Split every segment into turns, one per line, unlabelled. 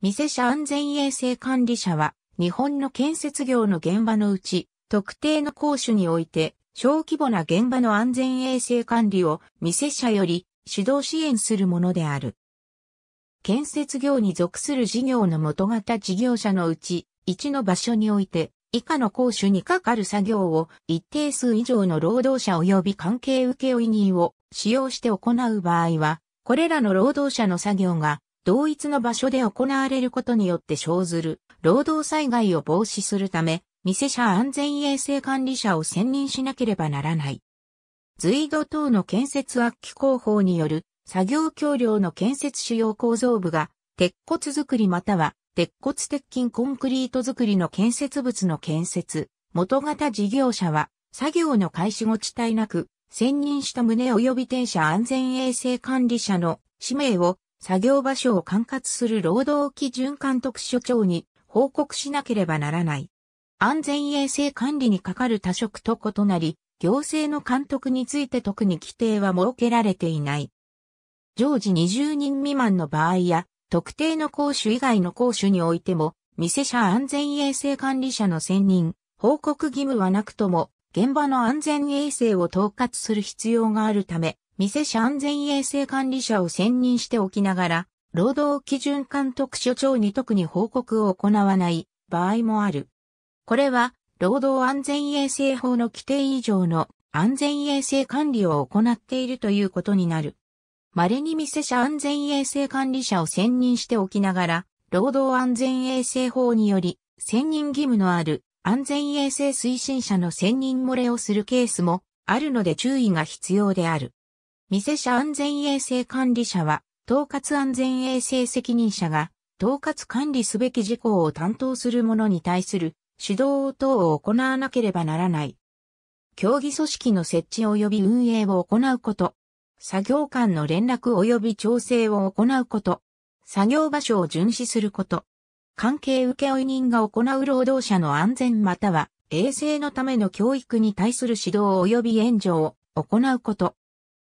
店社安全衛生管理者は、日本の建設業の現場のうち、特定の講種において、小規模な現場の安全衛生管理を店社より指導支援するものである。建設業に属する事業の元型事業者のうち、一の場所において、以下の講種にかかる作業を一定数以上の労働者及び関係請負人を使用して行う場合は、これらの労働者の作業が同一の場所で行われることによって生ずる労働災害を防止するため、店者安全衛生管理者を選任しなければならない。随土等の建設悪気工法による作業橋梁の建設主要構造部が鉄骨作りまたは鉄骨鉄筋コンクリート作りの建設物の建設、元型事業者は作業の開始後地帯なく、選任した旨及び停車安全衛生管理者の氏名を作業場所を管轄する労働基準監督署長に報告しなければならない。安全衛生管理に係る他職と異なり、行政の監督について特に規定は設けられていない。常時20人未満の場合や、特定の講師以外の講師においても、店者安全衛生管理者の選任、報告義務はなくとも、現場の安全衛生を統括する必要があるため、店社安全衛生管理者を選任しておきながら、労働基準監督署長に特に報告を行わない場合もある。これは、労働安全衛生法の規定以上の安全衛生管理を行っているということになる。稀に店社安全衛生管理者を選任しておきながら、労働安全衛生法により、選任義務のある安全衛生推進者の選任漏れをするケースもあるので注意が必要である。店社安全衛生管理者は、統括安全衛生責任者が、統括管理すべき事項を担当する者に対する指導等を行わなければならない。競技組織の設置及び運営を行うこと。作業間の連絡及び調整を行うこと。作業場所を巡視すること。関係請負人が行う労働者の安全または衛生のための教育に対する指導及び援助を行うこと。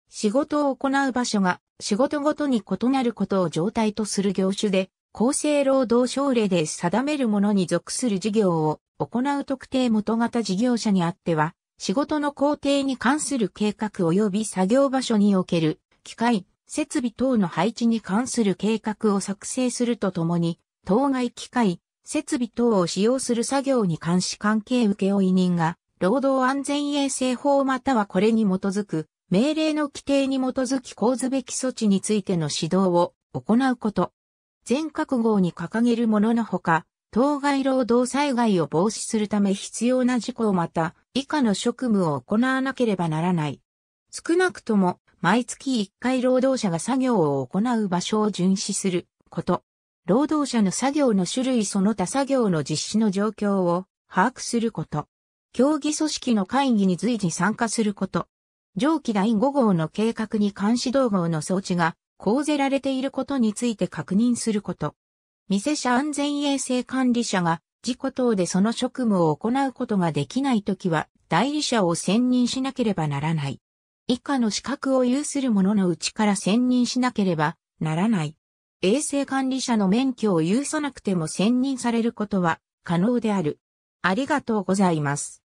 仕事を行う場所が仕事ごとに異なることを状態とする業種で、厚生労働省令で定めるものに属する事業を行う特定元型事業者にあっては、仕事の工程に関する計画及び作業場所における機械、設備等の配置に関する計画を作成するとともに、当該機械、設備等を使用する作業に関し関係請負人が、労働安全衛生法またはこれに基づく命令の規定に基づき講ずべき措置についての指導を行うこと。全覚号に掲げるもののほか、当該労働災害を防止するため必要な事項また以下の職務を行わなければならない。少なくとも毎月1回労働者が作業を行う場所を巡視すること。労働者の作業の種類その他作業の実施の状況を把握すること。競技組織の会議に随時参加すること。上記第5号の計画に監視動号の装置が講ぜられていることについて確認すること。店者安全衛生管理者が事故等でその職務を行うことができないときは代理者を選任しなければならない。以下の資格を有する者のうちから選任しなければならない。衛生管理者の免許を有さなくても選任されることは可能である。ありがとうございます。